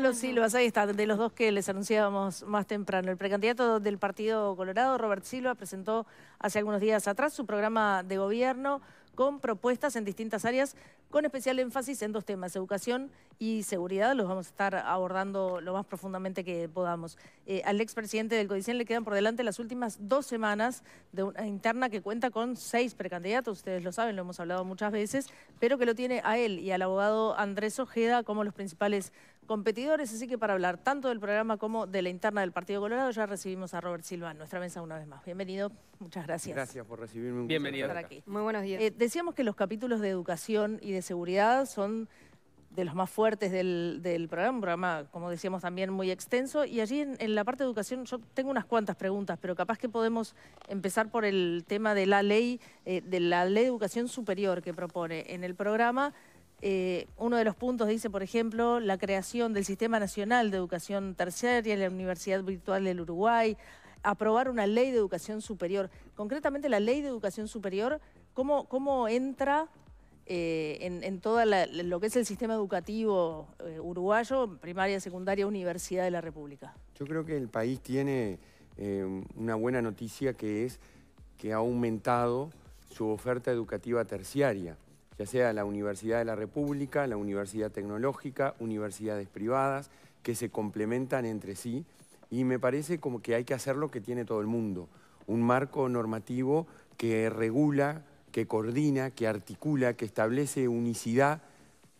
los Silvas, ahí está, de los dos que les anunciábamos más temprano. El precandidato del Partido Colorado, Robert Silva, presentó hace algunos días atrás su programa de gobierno con propuestas en distintas áreas, con especial énfasis en dos temas, educación y seguridad. Los vamos a estar abordando lo más profundamente que podamos. Eh, al expresidente del Codicen le quedan por delante las últimas dos semanas de una interna que cuenta con seis precandidatos, ustedes lo saben, lo hemos hablado muchas veces, pero que lo tiene a él y al abogado Andrés Ojeda como los principales competidores, así que para hablar tanto del programa como de la interna del Partido Colorado ya recibimos a Robert Silva nuestra mesa una vez más. Bienvenido, muchas gracias. Gracias por recibirme. Bienvenido. Muy buenos días. Eh, decíamos que los capítulos de educación y de seguridad son de los más fuertes del, programa, un programa, como decíamos, también muy extenso. Y allí en, la parte de educación yo tengo unas cuantas preguntas, pero capaz que podemos empezar por el tema de la ley, eh, de la ley de educación superior que propone en el programa. Eh, uno de los puntos dice, por ejemplo, la creación del Sistema Nacional de Educación Terciaria, la Universidad Virtual del Uruguay, aprobar una ley de educación superior. Concretamente, la ley de educación superior, ¿cómo, entra eh, en, todo lo que es el sistema educativo eh, uruguayo, primaria, secundaria, universidad de la República? Yo creo que el país tiene una buena noticia que es que ha aumentado su oferta educativa terciaria ya sea la Universidad de la República, la Universidad Tecnológica, universidades privadas, que se complementan entre sí y me parece como que hay que hacer lo que tiene todo el mundo, un marco normativo que regula, que coordina, que articula, que establece unicidad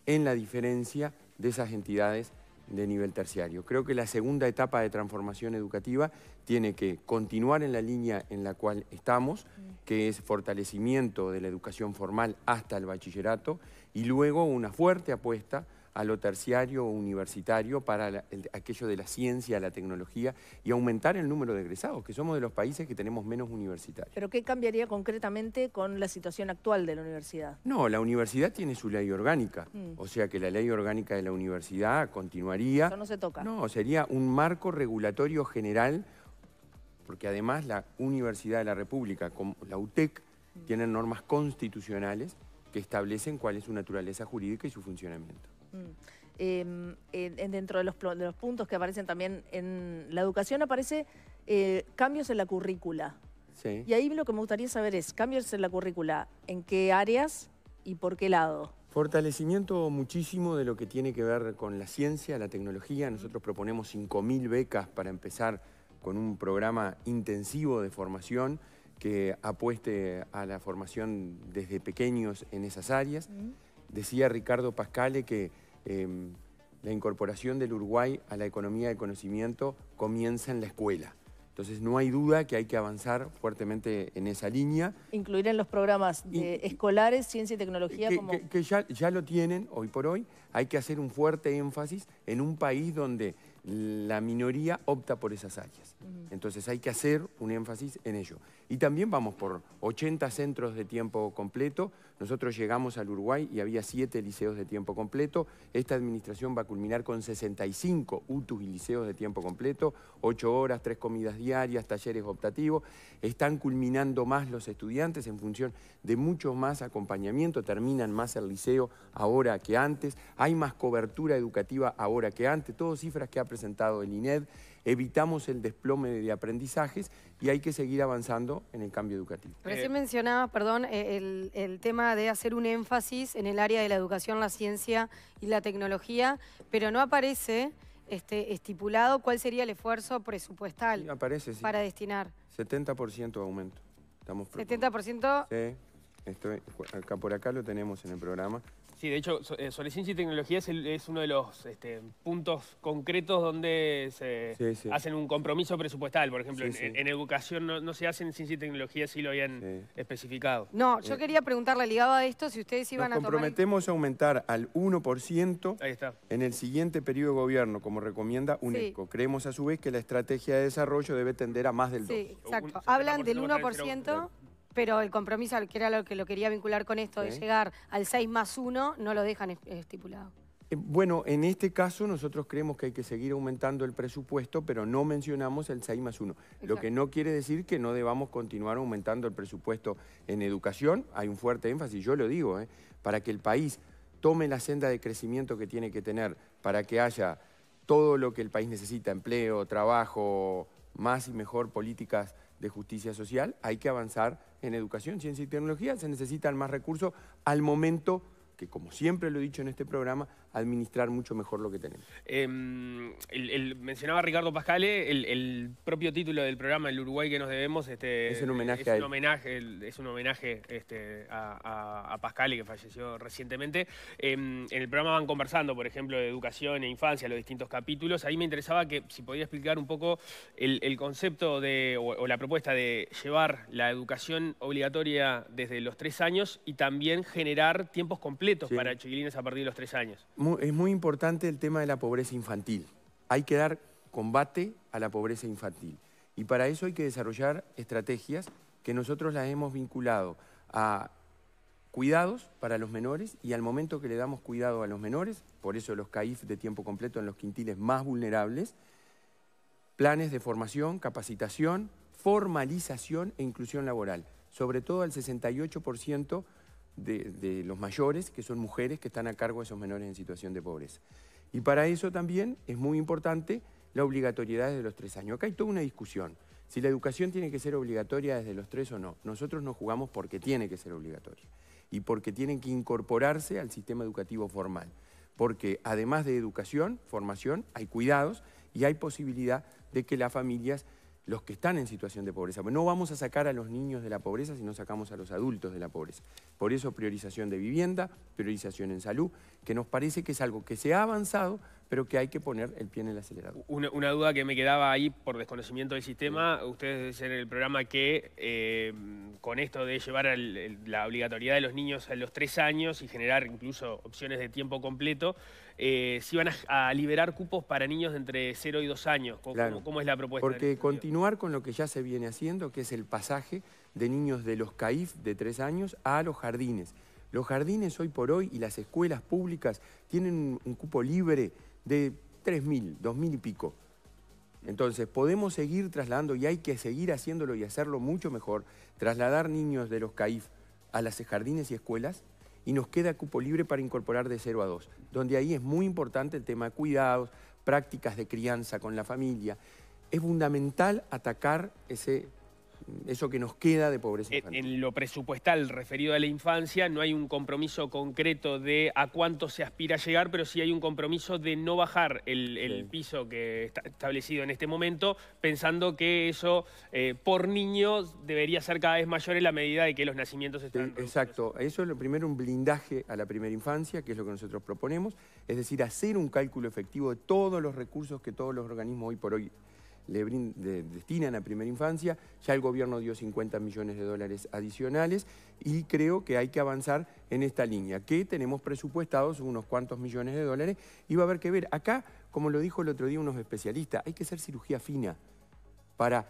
en la diferencia de esas entidades de nivel terciario. Creo que la segunda etapa de transformación educativa tiene que continuar en la línea en la cual estamos, mm. que es fortalecimiento de la educación formal hasta el bachillerato, y luego una fuerte apuesta a lo terciario o universitario para aquello de la ciencia, la tecnología y aumentar el número de egresados, que somos de los países que tenemos menos universitarios. ¿Pero qué cambiaría concretamente con la situación actual de la universidad? No, la universidad tiene su ley orgánica, mm. o sea que la ley orgánica de la universidad continuaría. Eso no se toca. No, sería un marco regulatorio general, porque además la Universidad de la República, la UTEC, mm. tienen normas constitucionales que establecen cuál es su naturaleza jurídica y su funcionamiento. Mm. Em, dentro de los, puntos que aparecen también en la educación aparece eh, cambios en la currícula. Y ahí lo que me gustaría saber es, cambios en la currícula, ¿en qué áreas y por qué lado? Fortalecimiento muchísimo de lo que tiene que ver con la ciencia, la tecnología. Nosotros proponemos 5.000 becas para empezar con un programa intensivo de formación que apueste a la formación desde pequeños en esas áreas. Mm. Decía Ricardo Pascale que em, la incorporación del Uruguay a la economía de conocimiento comienza en la escuela. Entonces no hay duda que hay que avanzar fuertemente en esa línea. Incluir en los programas escolares, ciencia y tecnología. Que, como... que, ya lo tienen hoy por hoy. Hay que hacer un fuerte énfasis en un país donde la minoría opta por esas áreas. Entonces hay que hacer un énfasis en ello. Y también vamos por 80 centros de tiempo completo. Nosotros llegamos al Uruguay y había 7 liceos de tiempo completo. Esta administración va a culminar con 65 UTUs y liceos de tiempo completo, 8 horas, 3 comidas diarias, talleres optativos. Están culminando más los estudiantes en función de mucho más acompañamiento. Terminan más el liceo ahora que antes. Hay más cobertura educativa ahora que antes. Todas cifras que ha presentado el INED, evitamos el desplome de aprendizajes y hay que seguir avanzando en el cambio educativo. Recién eh, mencionaba, perdón, eh, el, tema de hacer un énfasis en el área de la educación, la ciencia y la tecnología, pero no aparece este, estipulado cuál sería el esfuerzo presupuestal para destinar. 70% de aumento. Estamos 70%. Sí, estoy, acá, por acá lo tenemos en el programa. Sí, de hecho, sobre eh, Tecnología es, el, es, uno de los este, puntos concretos donde se hacen un compromiso presupuestal. Por ejemplo, en, educación no, se hacen en ciencia y tecnología sí lo habían especificado. No, eh, yo quería preguntarle, ligado a esto, si ustedes iban a comprometemos a aumentar al 1% en el siguiente periodo de gobierno, como recomienda UNESCO. Creemos a su vez que la estrategia de desarrollo debe tender a más del 2%. Sí, exacto. Hablan del 1% pero el compromiso, que era lo que lo quería vincular con esto, de llegar al 6 más 1, no lo dejan estipulado. Eh, bueno, en este caso nosotros creemos que hay que seguir aumentando el presupuesto, pero no mencionamos el 6 más 1, lo que no quiere decir que no debamos continuar aumentando el presupuesto en educación. Hay un fuerte énfasis, yo lo digo, ¿eh? para que el país tome la senda de crecimiento que tiene que tener, para que haya todo lo que el país necesita, empleo, trabajo, más y mejor políticas de justicia social, hay que avanzar en educación, ciencia y tecnología, se necesitan más recursos al momento que, como siempre lo he dicho en este programa, administrar mucho mejor lo que tenemos. Em, el, mencionaba Ricardo Pascale, el, propio título del programa, El Uruguay que nos debemos, este, es un homenaje, es a, Un homenaje, es un homenaje este, a, Pascale que falleció recientemente. Em, en el programa van conversando, por ejemplo, de educación e infancia, los distintos capítulos. Ahí me interesaba que si podía explicar un poco el, concepto de, o, la propuesta de llevar la educación obligatoria desde los tres años y también generar tiempos completos para chiquilines a partir de los tres años es muy importante el tema de la pobreza infantil. Hay que dar combate a la pobreza infantil. Y para eso hay que desarrollar estrategias que nosotros las hemos vinculado a cuidados para los menores y al momento que le damos cuidado a los menores, por eso los CAIF de tiempo completo en los quintiles más vulnerables, planes de formación, capacitación, formalización e inclusión laboral. Sobre todo al 68% de, los mayores, que son mujeres que están a cargo de esos menores en situación de pobreza. Y para eso también es muy importante la obligatoriedad desde los tres años. Acá hay toda una discusión. Si la educación tiene que ser obligatoria desde los tres o no. Nosotros nos jugamos porque tiene que ser obligatoria y porque tienen que incorporarse al sistema educativo formal. Porque además de educación, formación, hay cuidados y hay posibilidad de que las familias los que están en situación de pobreza. No vamos a sacar a los niños de la pobreza si no sacamos a los adultos de la pobreza. Por eso priorización de vivienda, priorización en salud, que nos parece que es algo que se ha avanzado, pero que hay que poner el pie en el acelerador. Una, duda que me quedaba ahí por desconocimiento del sistema, ustedes dicen en el programa que eh, con esto de llevar la obligatoriedad de los niños a los tres años y generar incluso opciones de tiempo completo, eh, se iban a, liberar cupos para niños de entre 0 y 2 años. ¿Cómo, es la propuesta? Porque este continuar con lo que ya se viene haciendo, que es el pasaje de niños de los CAIF de tres años a los jardines. Los jardines hoy por hoy y las escuelas públicas tienen un cupo libre de 3.000, 2.000 y pico. Entonces, podemos seguir trasladando y hay que seguir haciéndolo y hacerlo mucho mejor, trasladar niños de los CAIF a las jardines y escuelas y nos queda cupo libre para incorporar de 0 a 2, donde ahí es muy importante el tema de cuidados, prácticas de crianza con la familia. Es fundamental atacar ese eso que nos queda de pobreza infantil. En, lo presupuestal referido a la infancia no hay un compromiso concreto de a cuánto se aspira a llegar, pero sí hay un compromiso de no bajar el, piso que está establecido en este momento, pensando que eso eh, por niño, debería ser cada vez mayor en la medida de que los nacimientos están... exacto, eso es lo primero, un blindaje a la primera infancia, que es lo que nosotros proponemos, es decir, hacer un cálculo efectivo de todos los recursos que todos los organismos hoy por hoy le, destinan a primera infancia, ya el gobierno dio 50 millones de dólares adicionales y creo que hay que avanzar en esta línea, que tenemos presupuestados unos cuantos millones de dólares y va a haber que ver. Acá, como lo dijo el otro día unos especialistas, hay que hacer cirugía fina para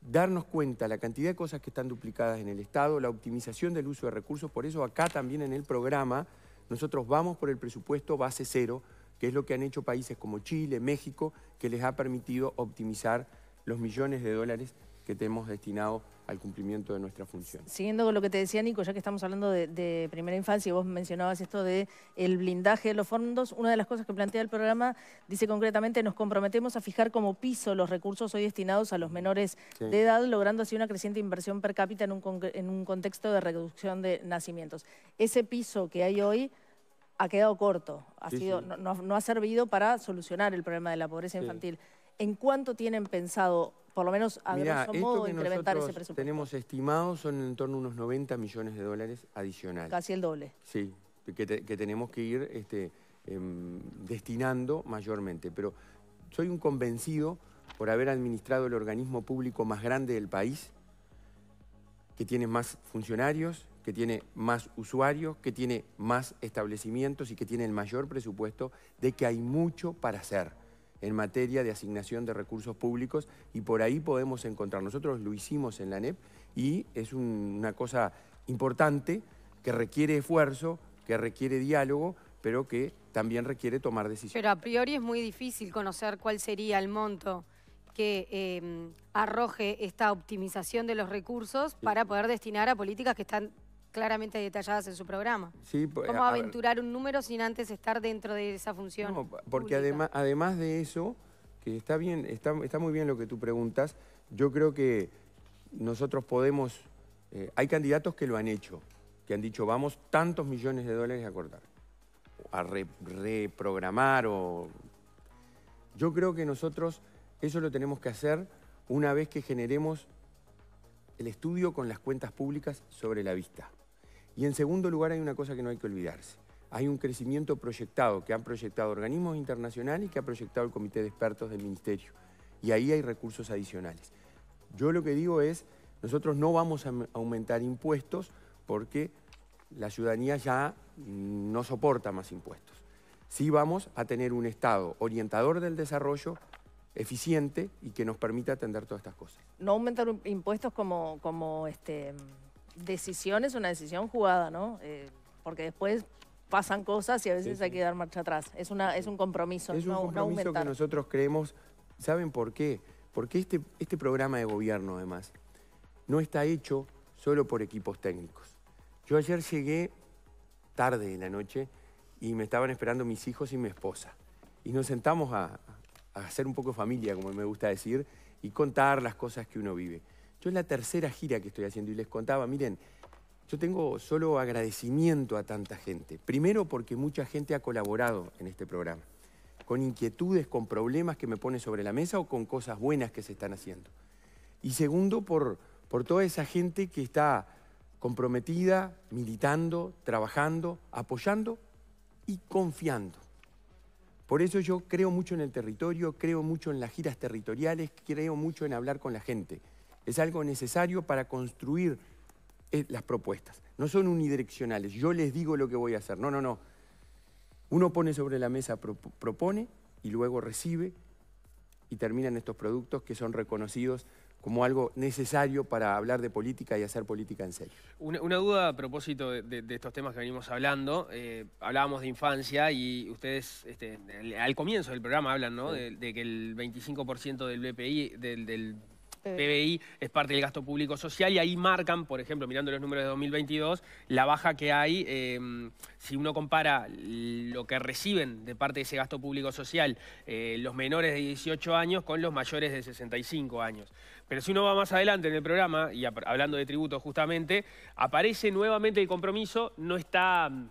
darnos cuenta la cantidad de cosas que están duplicadas en el Estado, la optimización del uso de recursos, por eso acá también en el programa nosotros vamos por el presupuesto base cero, que es lo que han hecho países como Chile, México, que les ha permitido optimizar los millones de dólares que tenemos destinados al cumplimiento de nuestra función. Siguiendo con lo que te decía Nico, ya que estamos hablando de, primera infancia y vos mencionabas esto del el blindaje de los fondos, una de las cosas que plantea el programa dice concretamente nos comprometemos a fijar como piso los recursos hoy destinados a los menores de edad, logrando así una creciente inversión per cápita en un contexto de reducción de nacimientos. Ese piso que hay hoy ha quedado corto, ha sido, No, ha servido para solucionar el problema de la pobreza infantil. ¿En cuánto tienen pensado, por lo menos a grosso modo, incrementar ese presupuesto? tenemos estimados son en torno a unos 90 millones de dólares adicionales. Casi el doble. Sí, que, tenemos que ir este, em, destinando mayormente. Pero soy un convencido por haber administrado el organismo público más grande del país, que tiene más funcionarios, que tiene más usuarios, que tiene más establecimientos y que tiene el mayor presupuesto, de que hay mucho para hacer en materia de asignación de recursos públicos y por ahí podemos encontrar. Nosotros lo hicimos en la NEP y es una cosa importante que requiere esfuerzo, que requiere diálogo, pero que también requiere tomar decisiones. Pero a priori es muy difícil conocer cuál sería el monto que em, arroje esta optimización de los recursos para poder destinar a políticas que están claramente detalladas en su programa. Sí, pues, ¿Cómo aventurar un número sin antes estar dentro de esa función? porque además, además de eso, que está bien, está, muy bien lo que tú preguntas, yo creo que nosotros podemos, eh, hay candidatos que lo han hecho, que han dicho vamos tantos millones de dólares a cortar, a reprogramar o... Yo creo que nosotros eso lo tenemos que hacer una vez que generemos el estudio con las cuentas públicas sobre la vista. Y en segundo lugar hay una cosa que no hay que olvidarse. Hay un crecimiento proyectado que han proyectado organismos internacionales y que ha proyectado el Comité de Expertos del Ministerio. Y ahí hay recursos adicionales. Yo lo que digo es, nosotros no vamos a aumentar impuestos porque la ciudadanía ya no soporta más impuestos. Sí vamos a tener un Estado orientador del desarrollo, eficiente y que nos permita atender todas estas cosas. No aumentar impuestos como, como este, decisión es una decisión jugada, ¿no? Eh, porque después pasan cosas y a veces hay que dar marcha atrás. Es, una, es un compromiso. Es un compromiso que nosotros creemos. ¿Saben por qué? Porque este, este programa de gobierno, además, no está hecho solo por equipos técnicos. Yo ayer llegué tarde en la noche y me estaban esperando mis hijos y mi esposa. Y nos sentamos a hacer un poco familia, como me gusta decir, y contar las cosas que uno vive. Yo es la tercera gira que estoy haciendo y les contaba, miren, yo tengo solo agradecimiento a tanta gente. Primero porque mucha gente ha colaborado en este programa, con inquietudes, con problemas que me pone sobre la mesa o con cosas buenas que se están haciendo. Y segundo por, por toda esa gente que está comprometida, militando, trabajando, apoyando y confiando. Por eso yo creo mucho en el territorio, creo mucho en las giras territoriales, creo mucho en hablar con la gente es algo necesario para construir eh, las propuestas. No son unidireccionales, yo les digo lo que voy a hacer. No, no, no. Uno pone sobre la mesa, propone y luego recibe y terminan estos productos que son reconocidos como algo necesario para hablar de política y hacer política en serio. Una, duda a propósito de, estos temas que venimos hablando. Eh, hablábamos de infancia y ustedes este, al comienzo del programa hablan ¿no? de, que el 25% del BPI, del PBI es parte del gasto público social y ahí marcan, por ejemplo, mirando los números de 2022, la baja que hay. Eh, si uno compara lo que reciben de parte de ese gasto público social eh, los menores de 18 años con los mayores de 65 años. Pero si uno va más adelante en el programa, y hablando de tributos justamente, aparece nuevamente el compromiso, no está mm,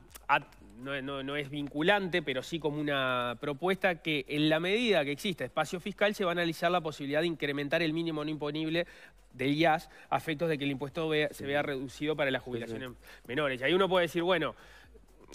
no, es vinculante, pero sí como una propuesta que en la medida que exista espacio fiscal se va a analizar la posibilidad de incrementar el mínimo no imponible del IAS a efectos de que el impuesto se vea reducido para las jubilaciones menores. Y ahí uno puede decir, bueno,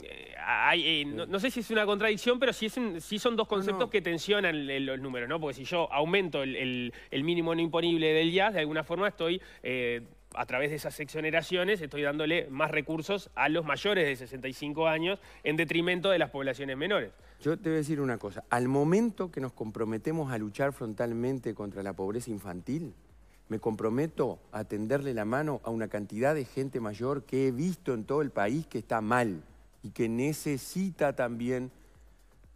eh, eh, no, sé si es una contradicción, pero sí, son dos conceptos que tensionan los números, ¿no? Porque si yo aumento el, mínimo no imponible del IAS, de alguna forma estoy eh, a través de esas exoneraciones estoy dándole más recursos a los mayores de 65 años en detrimento de las poblaciones menores. Yo te voy a decir una cosa, al momento que nos comprometemos a luchar frontalmente contra la pobreza infantil, me comprometo a tenderle la mano a una cantidad de gente mayor que he visto en todo el país que está mal y que necesita también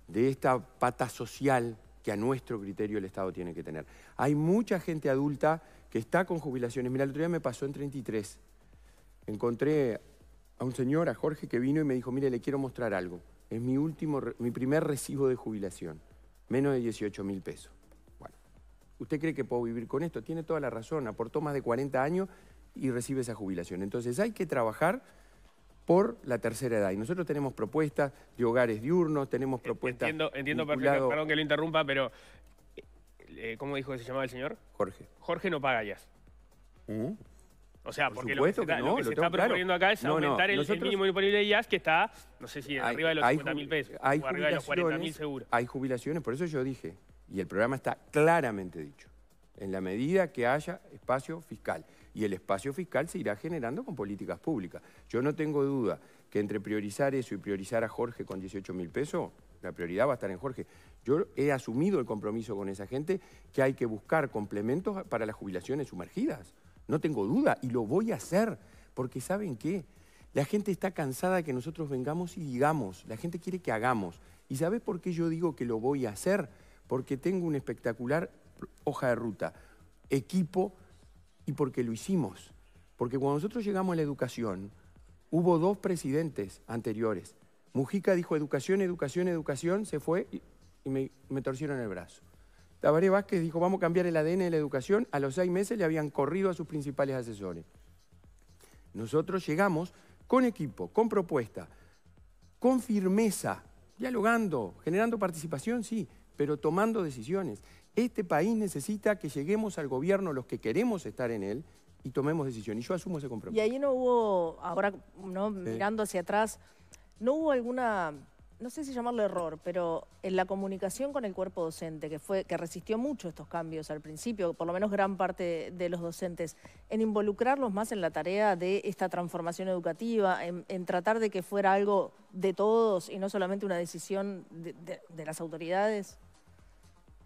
de esta pata social que a nuestro criterio el Estado tiene que tener. Hay mucha gente adulta que está con jubilaciones. Mira, el otro día me pasó en 33. Encontré a un señor, a Jorge, que vino y me dijo, mire, le quiero mostrar algo. Es mi, último, mi primer recibo de jubilación, menos de 18 mil pesos. Bueno, ¿usted cree que puedo vivir con esto? Tiene toda la razón, aportó más de 40 años y recibe esa jubilación. Entonces hay que trabajar por la tercera edad. Y nosotros tenemos propuestas de hogares diurnos, tenemos e, propuestas... Entiendo, entiendo perdón que lo interrumpa, pero eh, ¿cómo dijo que se llamaba el señor? Jorge. Jorge no paga IAS. ¿Mm? o sea, porque lo que se, está, proponiendo acá es aumentar el, mínimo imponible de IAS que está, no sé si arriba de los 50 mil pesos o arriba de los 40 mil seguro. Hay jubilaciones, por eso yo dije, y el programa está claramente dicho, en la medida que haya espacio fiscal. Y el espacio fiscal se irá generando con políticas públicas. Yo no tengo duda que entre priorizar eso y priorizar a Jorge con 18 mil pesos, la prioridad va a estar en Jorge. Yo he asumido el compromiso con esa gente que hay que buscar complementos para las jubilaciones sumergidas. No tengo duda y lo voy a hacer porque ¿saben qué? La gente está cansada de que nosotros vengamos y digamos, la gente quiere que hagamos. ¿Y sabes por qué yo digo que lo voy a hacer? Porque tengo una espectacular hoja de ruta, equipo y porque lo hicimos. Porque cuando nosotros llegamos a la educación, hubo dos presidentes anteriores. Mujica dijo educación, educación, educación, se fue, y me, torcieron el brazo. Tabaré Vázquez dijo, vamos a cambiar el ADN de la educación. A los seis meses le habían corrido a sus principales asesores. Nosotros llegamos con equipo, con propuesta, con firmeza, dialogando, generando participación, sí, pero tomando decisiones. Este país necesita que lleguemos al gobierno los que queremos estar en él y tomemos decisiones. Y yo asumo ese compromiso. Y ahí no hubo, ahora ¿no? mirando hacia atrás, ¿no hubo alguna no sé si llamarlo error, pero en la comunicación con el cuerpo docente, que, fue, que resistió mucho estos cambios al principio, por lo menos gran parte de los docentes, en involucrarlos más en la tarea de esta transformación educativa, en, tratar de que fuera algo de todos y no solamente una decisión de, las autoridades?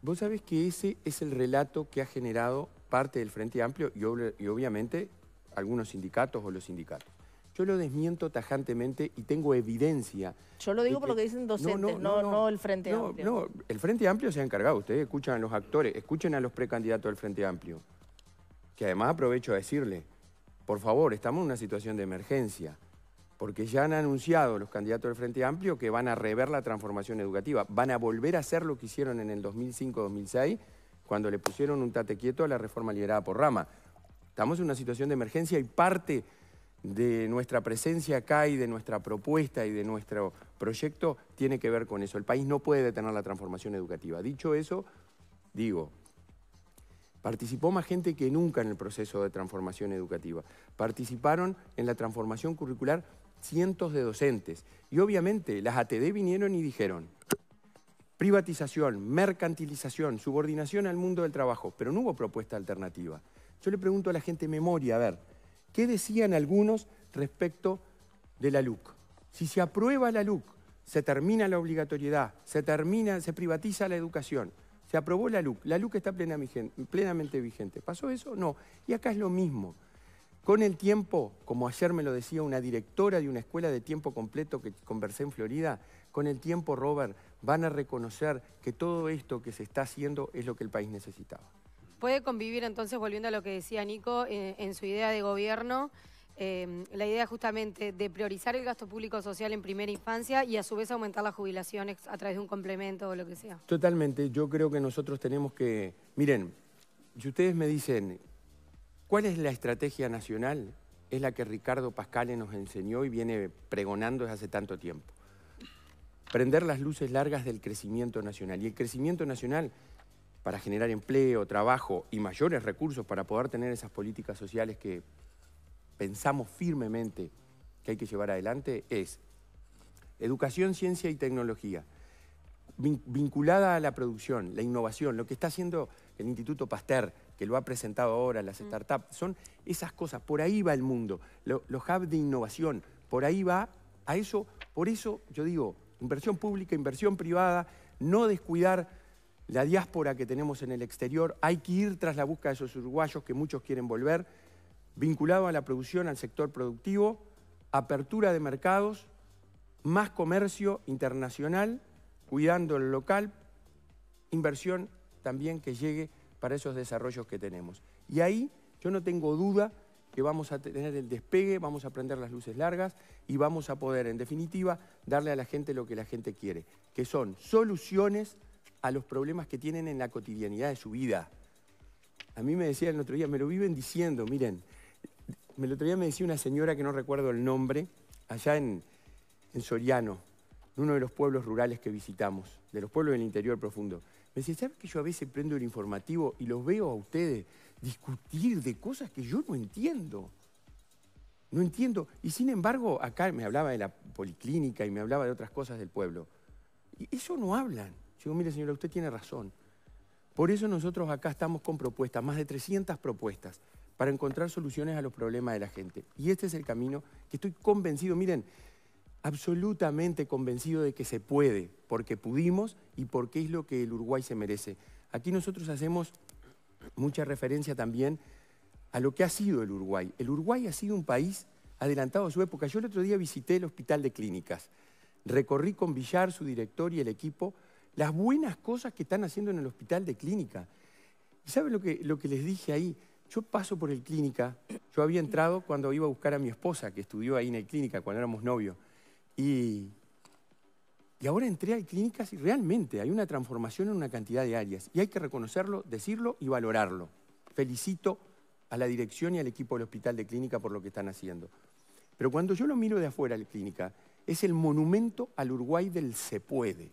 Vos sabés que ese es el relato que ha generado parte del Frente Amplio y obviamente algunos sindicatos o los sindicatos. Yo lo desmiento tajantemente y tengo evidencia. Yo lo digo por lo que dicen docentes, no, no, el Frente Amplio. No, el Frente Amplio se ha encargado. Ustedes escuchan a los actores, escuchen a los precandidatos del Frente Amplio. Que además aprovecho a decirle, por favor, estamos en una situación de emergencia. Porque ya han anunciado los candidatos del Frente Amplio que van a rever la transformación educativa. Van a volver a hacer lo que hicieron en el 2005-2006 cuando le pusieron un tate quieto a la reforma liderada por Rama. Estamos en una situación de emergencia y parte de nuestra presencia acá y de nuestra propuesta y de nuestro proyecto tiene que ver con eso. El país no puede detener la transformación educativa. Dicho eso, digo, participó más gente que nunca en el proceso de transformación educativa. Participaron en la transformación curricular cientos de docentes. Y obviamente las ATD vinieron y dijeron, privatización, mercantilización, subordinación al mundo del trabajo, pero no hubo propuesta alternativa. Yo le pregunto a la gente memoria, a ver, ¿Qué decían algunos respecto de la LUC? Si se aprueba la LUC, se termina la obligatoriedad, se termina, se privatiza la educación. Se aprobó la LUC, la LUC está plenamente vigente. ¿Pasó eso? No. Y acá es lo mismo. Con el tiempo, como ayer me lo decía una directora de una escuela de tiempo completo que conversé en Florida, con el tiempo, Robert, van a reconocer que todo esto que se está haciendo es lo que el país necesitaba. ¿Puede convivir entonces, volviendo a lo que decía Nico, eh, en su idea de gobierno, eh, la idea justamente de priorizar el gasto público social en primera infancia y a su vez aumentar la jubilaciones a través de un complemento o lo que sea? Totalmente, yo creo que nosotros tenemos que... Miren, si ustedes me dicen, ¿cuál es la estrategia nacional? Es la que Ricardo Pascale nos enseñó y viene pregonando desde hace tanto tiempo. Prender las luces largas del crecimiento nacional. Y el crecimiento nacional para generar empleo, trabajo y mayores recursos para poder tener esas políticas sociales que pensamos firmemente que hay que llevar adelante es educación, ciencia y tecnología, vinculada a la producción, la innovación, lo que está haciendo el Instituto Pasteur, que lo ha presentado ahora, las mm. startups, son esas cosas, por ahí va el mundo, los hubs de innovación, por ahí va a eso, por eso yo digo, inversión pública, inversión privada, no descuidar la diáspora que tenemos en el exterior, hay que ir tras la búsqueda de esos uruguayos que muchos quieren volver, vinculado a la producción, al sector productivo, apertura de mercados, más comercio internacional, cuidando el local, inversión también que llegue para esos desarrollos que tenemos. Y ahí yo no tengo duda que vamos a tener el despegue, vamos a prender las luces largas y vamos a poder, en definitiva, darle a la gente lo que la gente quiere, que son soluciones a los problemas que tienen en la cotidianidad de su vida. A mí me decía el otro día, me lo viven diciendo, miren, me el otro día me decía una señora que no recuerdo el nombre, allá en, Soriano, en uno de los pueblos rurales que visitamos, de los pueblos del interior profundo. Me decía, ¿sabes que yo a veces prendo el informativo y los veo a ustedes discutir de cosas que yo no entiendo? No entiendo. Y sin embargo, acá me hablaba de la policlínica y me hablaba de otras cosas del pueblo. Y eso no hablan digo, mire señora, usted tiene razón. Por eso nosotros acá estamos con propuestas, más de 300 propuestas, para encontrar soluciones a los problemas de la gente. Y este es el camino que estoy convencido, miren, absolutamente convencido de que se puede, porque pudimos y porque es lo que el Uruguay se merece. Aquí nosotros hacemos mucha referencia también a lo que ha sido el Uruguay. El Uruguay ha sido un país adelantado a su época. Yo el otro día visité el Hospital de Clínicas, recorrí con Villar, su director y el equipo las buenas cosas que están haciendo en el hospital de clínica. ¿Y saben lo que, les dije ahí? Yo paso por el clínica, yo había entrado cuando iba a buscar a mi esposa, que estudió ahí en el clínica cuando éramos novios, y, y ahora entré al clínica y realmente hay una transformación en una cantidad de áreas, y hay que reconocerlo, decirlo y valorarlo. Felicito a la dirección y al equipo del hospital de clínica por lo que están haciendo. Pero cuando yo lo miro de afuera al clínica, es el monumento al Uruguay del se puede.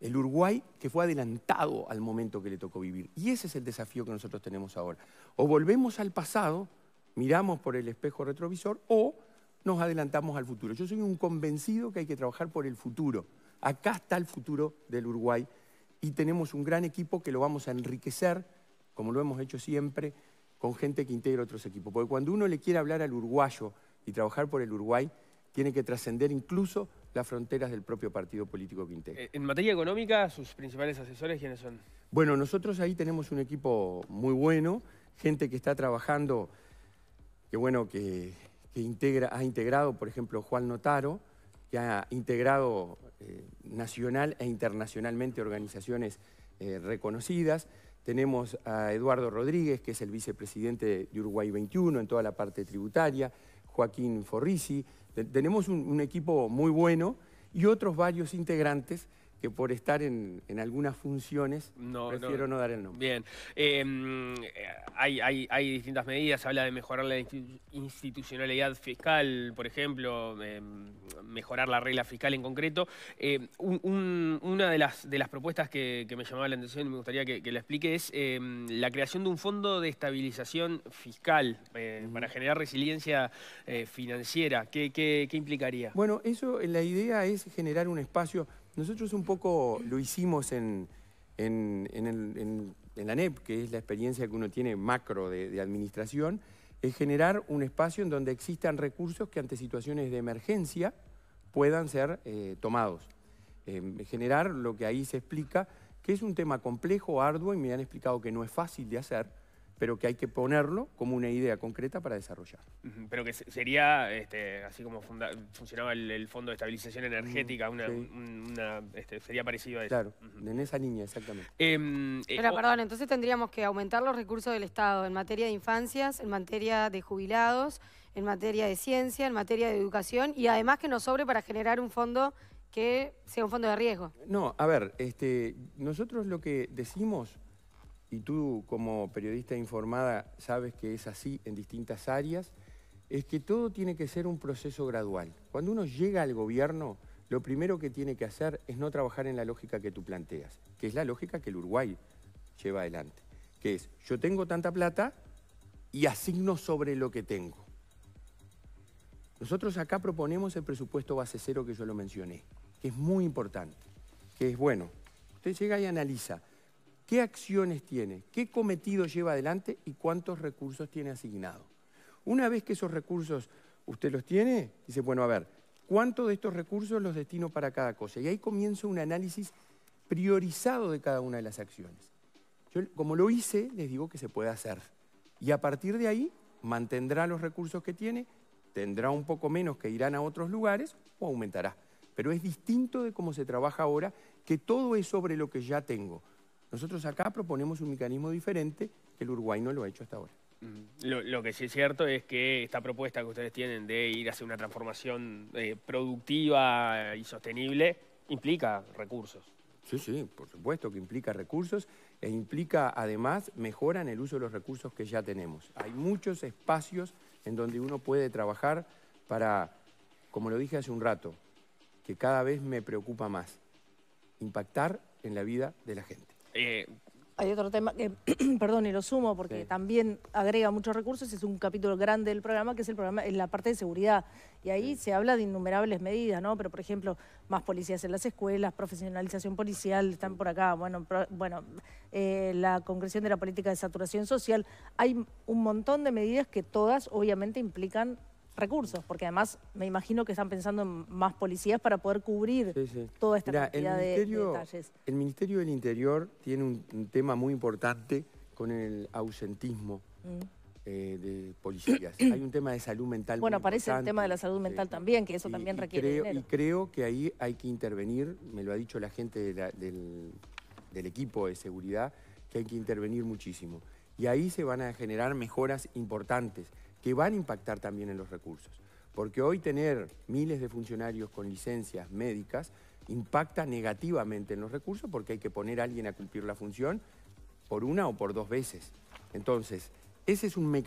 El Uruguay que fue adelantado al momento que le tocó vivir. Y ese es el desafío que nosotros tenemos ahora. O volvemos al pasado, miramos por el espejo retrovisor, o nos adelantamos al futuro. Yo soy un convencido que hay que trabajar por el futuro. Acá está el futuro del Uruguay y tenemos un gran equipo que lo vamos a enriquecer, como lo hemos hecho siempre, con gente que integra otros equipos. Porque cuando uno le quiere hablar al uruguayo y trabajar por el Uruguay, tiene que trascender incluso las fronteras del propio partido político que integra. Eh, en materia económica, sus principales asesores, ¿quiénes son? Bueno, nosotros ahí tenemos un equipo muy bueno, gente que está trabajando, que bueno, que, integra, ha integrado, por ejemplo, Juan Notaro, que ha integrado eh, nacional e internacionalmente organizaciones eh, reconocidas. Tenemos a Eduardo Rodríguez, que es el vicepresidente de Uruguay 21 en toda la parte tributaria, Joaquín Forrisi, tenemos un, equipo muy bueno y otros varios integrantes que por estar en, en algunas funciones prefiero no, dar el nombre. Bien, em, eh, hay, hay, distintas medidas, habla de mejorar la institucionalidad fiscal, por ejemplo, em, mejorar la regla fiscal en concreto. Em, una de las, de las propuestas que, me llamaba la atención y me gustaría que, la explique es la creación de un fondo de estabilización fiscal eh, para generar resiliencia eh, financiera. ¿Qué, ¿Qué, qué implicaría? Bueno, eso, la idea es generar un espacio nosotros un poco lo hicimos en, la NEP, que es la experiencia que uno tiene macro de, administración, es generar un espacio en donde existan recursos que ante situaciones de emergencia puedan ser eh, tomados. Em, generar lo que ahí se explica, que es un tema complejo, arduo, y me han explicado que no es fácil de hacer, pero que hay que ponerlo como una idea concreta para desarrollar. Pero que sería, este, así como funcionaba el, Fondo de Estabilización Energética, mm, una, este, sería parecido a eso. Claro, en esa línea, exactamente. Em, eh, perdón, entonces tendríamos que aumentar los recursos del Estado en materia de infancias, en materia de jubilados, en materia de ciencia, en materia de educación, y además que nos sobre para generar un fondo que sea un fondo de riesgo. No, a ver, este, nosotros lo que decimos y tú como periodista informada sabes que es así en distintas áreas, es que todo tiene que ser un proceso gradual. Cuando uno llega al gobierno, lo primero que tiene que hacer es no trabajar en la lógica que tú planteas, que es la lógica que el Uruguay lleva adelante, que es yo tengo tanta plata y asigno sobre lo que tengo. Nosotros acá proponemos el presupuesto base cero que yo lo mencioné, que es muy importante, que es bueno. Usted llega y analiza qué acciones tiene, qué cometido lleva adelante y cuántos recursos tiene asignado. Una vez que esos recursos usted los tiene, dice, bueno, a ver, ¿cuánto de estos recursos los destino para cada cosa? Y ahí comienza un análisis priorizado de cada una de las acciones. Yo, como lo hice, les digo que se puede hacer. Y a partir de ahí, mantendrá los recursos que tiene, tendrá un poco menos que irán a otros lugares o aumentará. Pero es distinto de cómo se trabaja ahora, que todo es sobre lo que ya tengo. Nosotros acá proponemos un mecanismo diferente que el Uruguay no lo ha hecho hasta ahora. Lo, que sí es cierto es que esta propuesta que ustedes tienen de ir hacia una transformación eh, productiva y sostenible implica recursos. Sí, sí, por supuesto que implica recursos e implica además mejora en el uso de los recursos que ya tenemos. Hay muchos espacios en donde uno puede trabajar para, como lo dije hace un rato, que cada vez me preocupa más, impactar en la vida de la gente. Eh, Hay otro tema que, perdón, y lo sumo porque también agrega muchos recursos, es un capítulo grande del programa, que es el programa en la parte de seguridad. Y ahí se habla de innumerables medidas, ¿no? Pero, por ejemplo, más policías en las escuelas, profesionalización policial, están por acá, bueno, bueno eh, la concreción de la política de saturación social. Hay un montón de medidas que todas, obviamente, implican recursos, porque además me imagino que están pensando en más policías para poder cubrir toda esta de, detalles. El Ministerio del Interior tiene un, tema muy importante con el ausentismo. Mm. Eh, de policías. Hay un tema de salud mental. Bueno, aparece el tema de la salud mental también, que eso también requiere. Y creo, que ahí hay que intervenir, me lo ha dicho la gente del, del equipo de seguridad, que hay que intervenir muchísimo. Y ahí se van a generar mejoras importantes que van a impactar también en los recursos. Porque hoy tener miles de funcionarios con licencias médicas impacta negativamente en los recursos porque hay que poner a alguien a cumplir la función por una o por dos veces. Entonces, esa es una,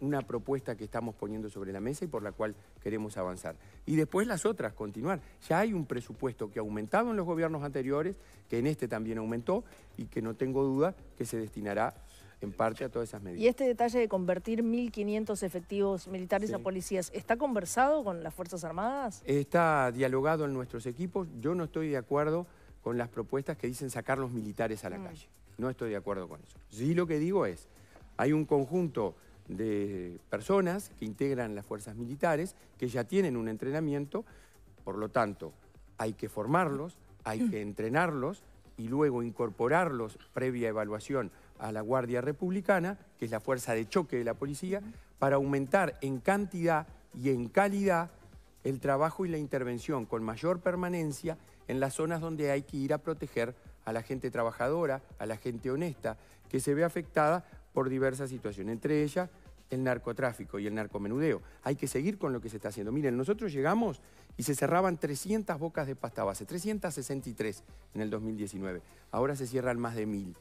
una propuesta que estamos poniendo sobre la mesa y por la cual queremos avanzar. Y después las otras, continuar. Ya hay un presupuesto que ha aumentado en los gobiernos anteriores, que en este también aumentó y que no tengo duda que se destinará en parte a todas esas medidas. Y este detalle de convertir 1.500 efectivos militares a policías, ¿está conversado con las Fuerzas Armadas? Está dialogado en nuestros equipos. Yo no estoy de acuerdo con las propuestas que dicen sacar los militares a la mm. calle. No estoy de acuerdo con eso. Sí lo que digo es, hay un conjunto de personas que integran las fuerzas militares, que ya tienen un entrenamiento, por lo tanto, hay que formarlos, hay que entrenarlos y luego incorporarlos previa evaluación a la Guardia Republicana, que es la fuerza de choque de la policía, para aumentar en cantidad y en calidad el trabajo y la intervención con mayor permanencia en las zonas donde hay que ir a proteger a la gente trabajadora, a la gente honesta, que se ve afectada por diversas situaciones, entre ellas el narcotráfico y el narcomenudeo. Hay que seguir con lo que se está haciendo. Miren, nosotros llegamos y se cerraban 300 bocas de pasta base, 363 en el 2019. Ahora se cierran más de 1000.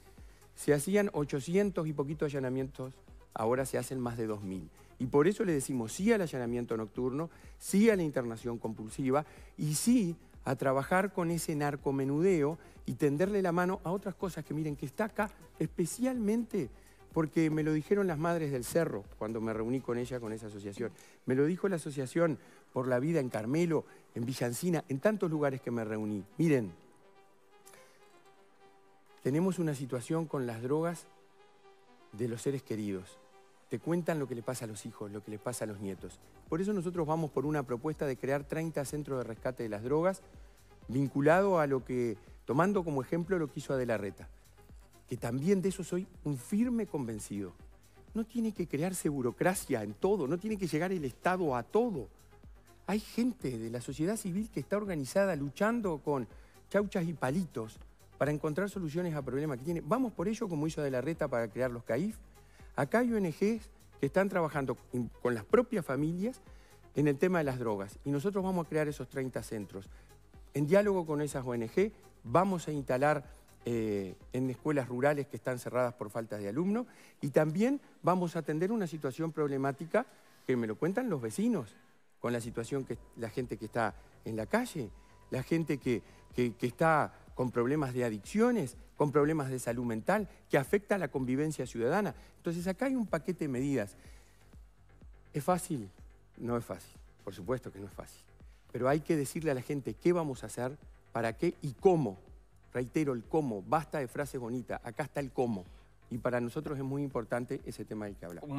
Se hacían 800 y poquitos allanamientos, ahora se hacen más de 2.000. Y por eso le decimos sí al allanamiento nocturno, sí a la internación compulsiva y sí a trabajar con ese narcomenudeo y tenderle la mano a otras cosas que miren, que está acá especialmente porque me lo dijeron las madres del cerro cuando me reuní con ella, con esa asociación. Me lo dijo la asociación por la vida en Carmelo, en Villancina, en tantos lugares que me reuní. Miren, tenemos una situación con las drogas de los seres queridos. Te cuentan lo que le pasa a los hijos, lo que le pasa a los nietos. Por eso nosotros vamos por una propuesta de crear 30 centros de rescate de las drogas vinculado a lo que, tomando como ejemplo lo que hizo Adela Reta, que también de eso soy un firme convencido. No tiene que crearse burocracia en todo, no tiene que llegar el Estado a todo. Hay gente de la sociedad civil que está organizada luchando con chauchas y palitos para encontrar soluciones a problemas que tiene. Vamos por ello, como hizo De la Reta, para crear los CAIF. Acá hay ONGs que están trabajando con las propias familias en el tema de las drogas. Y nosotros vamos a crear esos 30 centros. En diálogo con esas ONG, vamos a instalar eh, en escuelas rurales que están cerradas por falta de alumnos y también vamos a atender una situación problemática que me lo cuentan los vecinos, con la situación que la gente que está en la calle, la gente que está con problemas de adicciones, con problemas de salud mental, que afecta a la convivencia ciudadana. Entonces acá hay un paquete de medidas. ¿Es fácil? No es fácil, por supuesto que no es fácil. Pero hay que decirle a la gente qué vamos a hacer, para qué y cómo. Reitero el cómo, basta de frases bonitas, acá está el cómo y para nosotros es muy importante ese tema del que hablamos.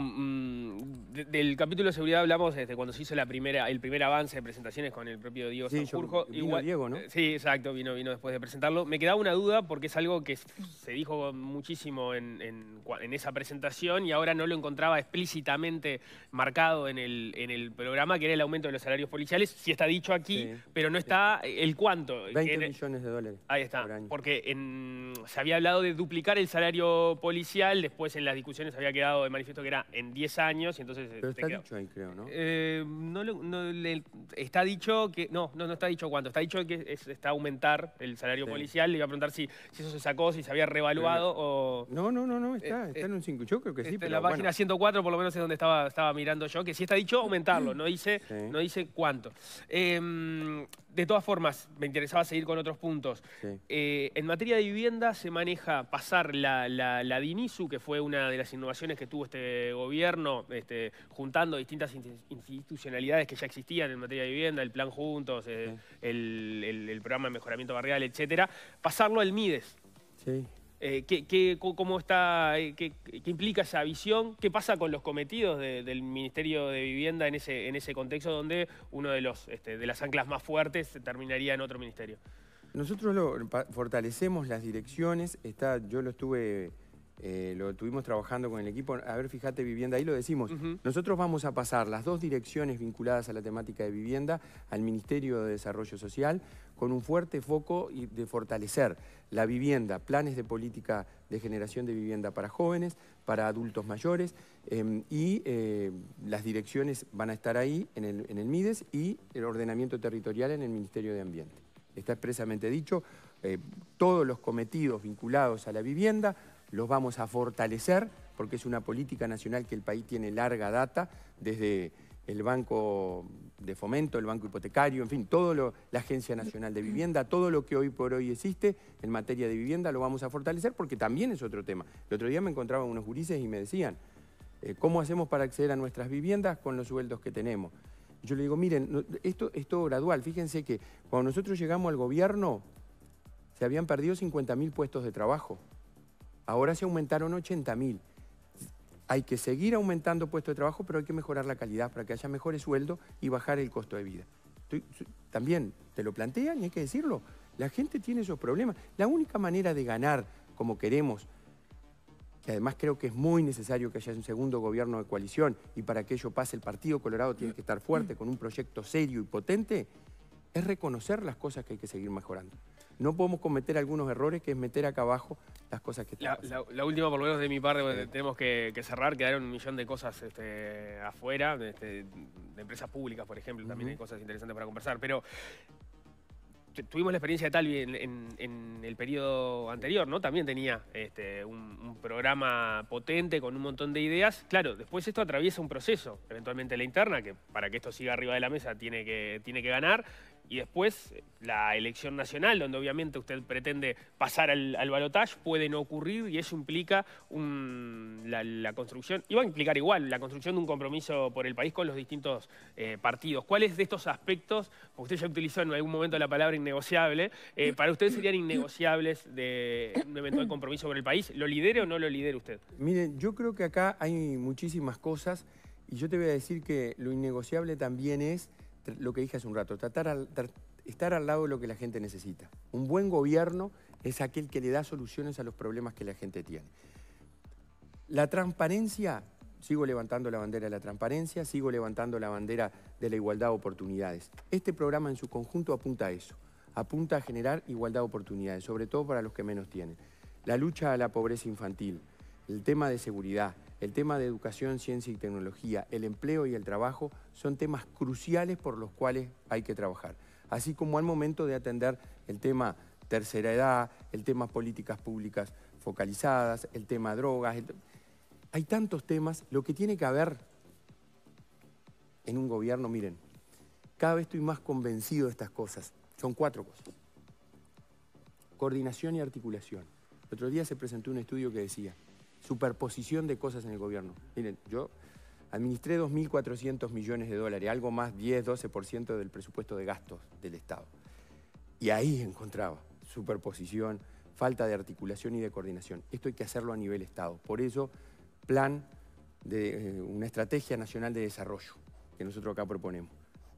del capítulo de seguridad hablamos desde cuando se hizo la primera, el primer avance de presentaciones con el propio Diego Sanjurjo. vino Diego, ¿no? Sí, exacto, vino, vino después de presentarlo. Me quedaba una duda porque es algo que se dijo muchísimo en, en, esa presentación y ahora no lo encontraba explícitamente marcado en el, en el programa, que era el aumento de los salarios policiales. Sí está dicho aquí, pero no está el cuánto. 20 millones de dólares Ahí está, por año. porque se había hablado de duplicar el salario policial después en las discusiones había quedado de manifiesto que era en 10 años y entonces... Pero eh, está dicho ¿no? Eh, no, está dicho que... No, no, está dicho cuánto. Está dicho que está está aumentar el salario policial. Le iba a preguntar si, eso se sacó, si se había revaluado o... No, no, no, eh, está, en un 5. Yo creo que sí, En este, la página 104 por lo menos es donde estaba, estaba mirando yo, que sí está dicho aumentarlo, no dice, no dice cuánto. Eh, de todas formas, me interesaba seguir con otros puntos. Eh, en materia de vivienda se maneja pasar la, la, DINISU, que fue una de las innovaciones que tuvo este gobierno, este, juntando distintas institucionalidades que ya existían en materia de vivienda, el Plan Juntos, eh, el, programa de mejoramiento barrial, etcétera, pasarlo al MIDES. Sí. Eh, ¿qué, cómo está, eh, qué, implica esa visión? ¿Qué pasa con los cometidos del Ministerio de Vivienda en ese, en ese contexto donde uno de, los, este, de las anclas más fuertes terminaría en otro ministerio? Nosotros fortalecemos las direcciones. Está, yo lo estuve, eh, lo estuvimos trabajando con el equipo. A ver, fíjate, vivienda, ahí lo decimos. Nosotros vamos a pasar las dos direcciones vinculadas a la temática de vivienda al Ministerio de Desarrollo Social con un fuerte foco de fortalecer la vivienda, planes de política de generación de vivienda para jóvenes, para adultos mayores em, y eh, las direcciones van a estar ahí en el, MIDES y el ordenamiento territorial en el Ministerio de Ambiente. Está expresamente dicho, eh, todos los cometidos vinculados a la vivienda los vamos a fortalecer porque es una política nacional que el país tiene larga data desde el Banco de Fomento, el Banco Hipotecario, en fin, todo lo, la Agencia Nacional de Vivienda, todo lo que hoy por hoy existe en materia de vivienda lo vamos a fortalecer porque también es otro tema. El otro día me encontraban unos juristas y me decían, eh, ¿cómo hacemos para acceder a nuestras viviendas con los sueldos que tenemos? Yo le digo, miren, esto es todo gradual. Fíjense que cuando nosotros llegamos al gobierno, se habían perdido 50.000 puestos de trabajo. Ahora se aumentaron 80.000. Hay que seguir aumentando puestos de trabajo, pero hay que mejorar la calidad para que haya mejores sueldos y bajar el costo de vida. también te lo plantean y hay que decirlo. La gente tiene esos problemas. La única manera de ganar como queremos, que además creo que es muy necesario que haya un segundo gobierno de coalición y para que ello pase el Partido Colorado tiene que estar fuerte con un proyecto serio y potente, es reconocer las cosas que hay que seguir mejorando no podemos cometer algunos errores que es meter acá abajo las cosas que la, la, última, por lo menos de mi parte, tenemos que, cerrar, quedaron un millón de cosas este, afuera, este, de empresas públicas, por ejemplo, también hay cosas interesantes para conversar, pero tuvimos la experiencia de Talvi en, el periodo anterior, ¿no? También tenía este, un, programa potente con un montón de ideas. Claro, después esto atraviesa un proceso, eventualmente la interna, que para que esto siga arriba de la mesa tiene que, tiene que ganar, y después eh, la elección nacional, donde obviamente usted pretende pasar al, al balotaje, puede no ocurrir y eso implica la, la, construcción, iba a implicar igual, la construcción de un compromiso por el país con los distintos eh, partidos. ¿Cuáles de estos aspectos, porque usted ya utilizó en algún momento la palabra innegociable, eh, para usted serían innegociables de un eventual compromiso por el país? ¿Lo lidere o no lo lidere usted? Miren, yo creo que acá hay muchísimas cosas y yo te voy a decir que lo innegociable también es lo que dije hace un rato, tratar estar al lado de lo que la gente necesita. Un buen gobierno es aquel que le da soluciones a los problemas que la gente tiene. La transparencia, sigo levantando la bandera de la transparencia, sigo levantando la bandera de la igualdad de oportunidades. Este programa en su conjunto apunta a eso, apunta a generar igualdad de oportunidades, sobre todo para los que menos tienen. La lucha a la pobreza infantil, el tema de seguridad, el tema de educación, ciencia y tecnología, el empleo y el trabajo son temas cruciales por los cuales hay que trabajar. Así como al momento de atender el tema tercera edad, el tema políticas públicas focalizadas, el tema drogas. Hay tantos temas. Lo que tiene que haber en un gobierno, miren, cada vez estoy más convencido de estas cosas. Son cuatro cosas. Coordinación y articulación. El otro día se presentó un estudio que decía, superposición de cosas en el gobierno. Miren, yo administré 2.400 millones de dólares, algo más 10-12% del presupuesto de gastos del Estado. Y ahí encontraba superposición, falta de articulación y de coordinación. Esto hay que hacerlo a nivel Estado. Por eso, plan de eh, una estrategia nacional de desarrollo que nosotros acá proponemos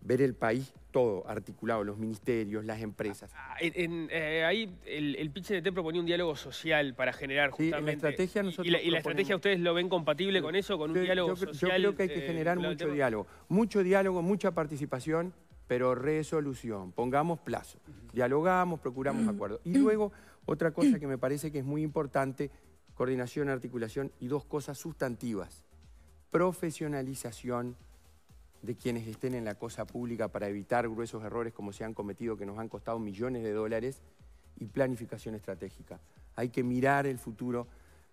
ver el país todo articulado, los ministerios, las empresas. Ah, ah, eh, ahí el, el de te proponía un diálogo social para generar justamente... estrategia y, la, estrategia ustedes lo ven compatible con eso, con un diálogo social? Yo creo que hay que eh, generar mucho diálogo. Mucho diálogo, mucha participación, pero resolución. Pongamos plazo. Dialogamos, procuramos acuerdos. Y luego, otra cosa que me parece que es muy importante, coordinación, articulación y dos cosas sustantivas. Profesionalización de quienes estén en la cosa pública para evitar gruesos errores como se han cometido que nos han costado millones de dólares y planificación estratégica. Hay que mirar el futuro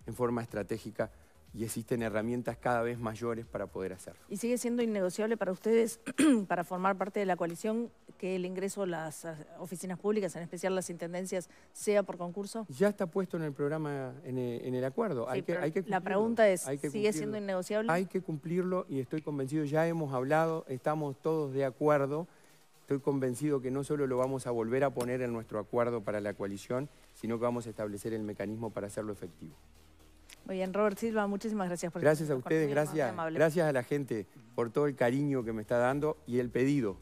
en forma estratégica y existen herramientas cada vez mayores para poder hacerlo. ¿Y sigue siendo innegociable para ustedes, para formar parte de la coalición, que el ingreso a las oficinas públicas, en especial las intendencias, sea por concurso? Ya está puesto en el programa, en el, acuerdo. que, la pregunta es, ¿sigue siendo innegociable? Hay que cumplirlo y estoy convencido, ya hemos hablado, estamos todos de acuerdo. Estoy convencido que no solo lo vamos a volver a poner en nuestro acuerdo para la coalición, sino que vamos a establecer el mecanismo para hacerlo efectivo. Muy bien, Robert Silva, muchísimas gracias por Gracias a ustedes, gracias, gracias a la gente por todo el cariño que me está dando y el pedido.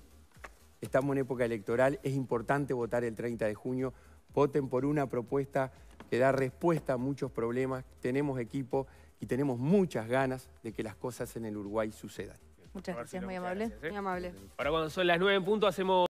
Estamos en época electoral, es importante votar el 30 de junio. Voten por una propuesta que da respuesta a muchos problemas. Tenemos equipo y tenemos muchas ganas de que las cosas en el Uruguay sucedan. Muchas gracias, muy amable. ¿eh? Muy amable. Ahora cuando son las 9 en punto hacemos...